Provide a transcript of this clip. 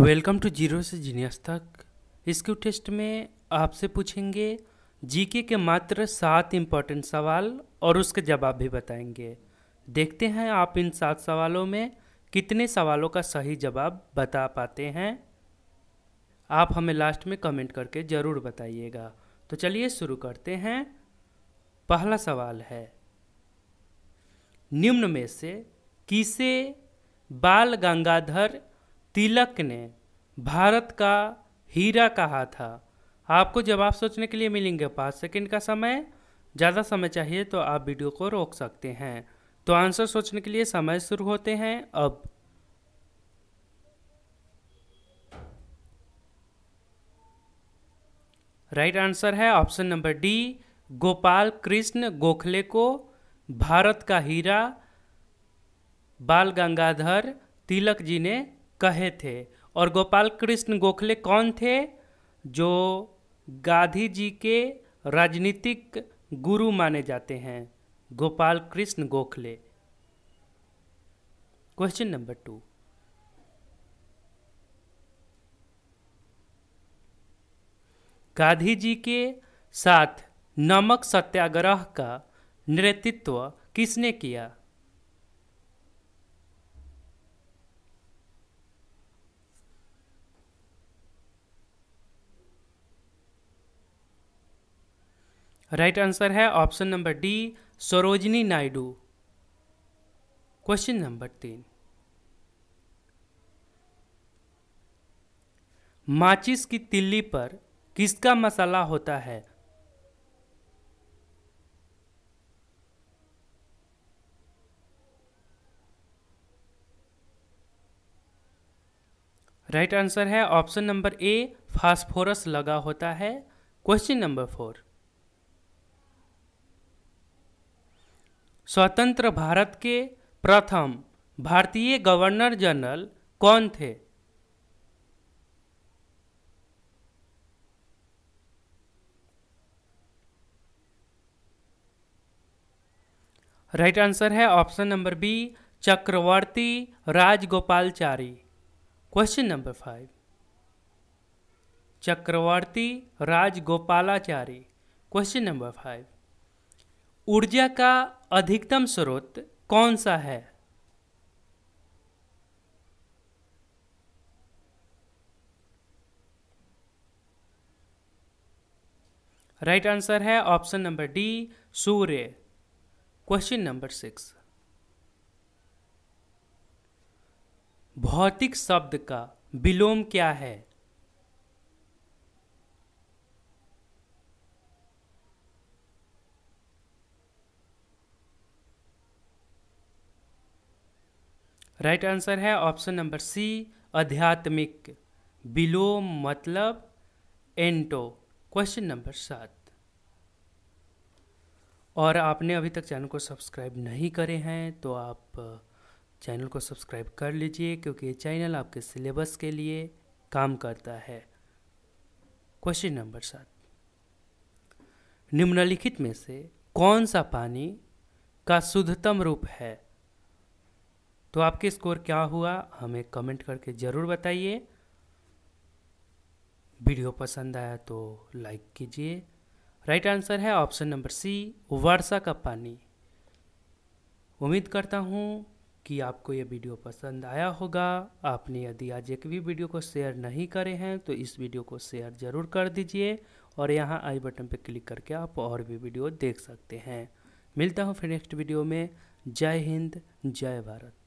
welcome to zero से genius तक इस टेस्ट में आपसे पूछेंगे जीके के मात्र सात इम्पॉर्टेंट सवाल और उसके जवाब भी बताएंगे देखते हैं आप इन सात सवालों में कितने सवालों का सही जवाब बता पाते हैं आप हमें लास्ट में कमेंट करके ज़रूर बताइएगा तो चलिए शुरू करते हैं पहला सवाल है निम्न में से किसे बाल गंगाधर तिलक ने भारत का हीरा कहा था आपको जवाब सोचने के लिए मिलेंगे पाँच सेकंड का समय ज़्यादा समय चाहिए तो आप वीडियो को रोक सकते हैं तो आंसर सोचने के लिए समय शुरू होते हैं अब राइट right आंसर है option number D Gopal Krishna Gokhale को भारत का हीरा बाल गंगाधर तिलक जी ने कहे थे और गोपाल कृष्ण गोखले कौन थे जो गांधी जी के राजनीतिक गुरु माने जाते हैं Gopal Krishna Gokhale question number two Gandhi ji के साथ नमक सत्याग्रह का नेतृत्व किसने किया राइट आंसर है option number D Sarojini Naidu question number तीन माचिस की तिल्ली पर किसका मसाला होता है राइट right आंसर है ऑप्शन नंबर ए फास्फोरस लगा होता है क्वेश्चन नंबर फोर स्वतंत्र भारत के प्रथम भारतीय गवर्नर जनरल कौन थे राइट right आंसर है option number B Chakravarti Rajagopalachari question number five Chakravarti Rajagopalachari question number five ऊर्जा का अधिकतम स्रोत कौन सा है राइट right आंसर है ऑप्शन नंबर डी सूर्य क्वेश्चन नंबर सिक्स भौतिक शब्द का विलोम क्या है राइट आंसर है ऑप्शन नंबर सी आध्यात्मिक बिलो मतलब एंटो क्वेश्चन नंबर सात और आपने अभी तक चैनल को सब्सक्राइब नहीं करे हैं तो आप चैनल को सब्सक्राइब कर लीजिए क्योंकि ये चैनल आपके सिलेबस के लिए काम करता है क्वेश्चन नंबर सात निम्नलिखित में से कौन सा पानी का शुद्धतम रूप है तो आपके स्कोर क्या हुआ हमें कमेंट करके ज़रूर बताइए वीडियो पसंद आया तो लाइक कीजिए राइट आंसर है ऑप्शन नंबर सी वर्षा का पानी उम्मीद करता हूँ कि आपको ये वीडियो पसंद आया होगा आपने यदि आज एक भी वीडियो को शेयर नहीं करे हैं तो इस वीडियो को शेयर ज़रूर कर दीजिए और यहाँ आई बटन पर क्लिक करके आप और भी वीडियो देख सकते हैं मिलता हूँ फिर नेक्स्ट वीडियो में जय हिंद जय भारत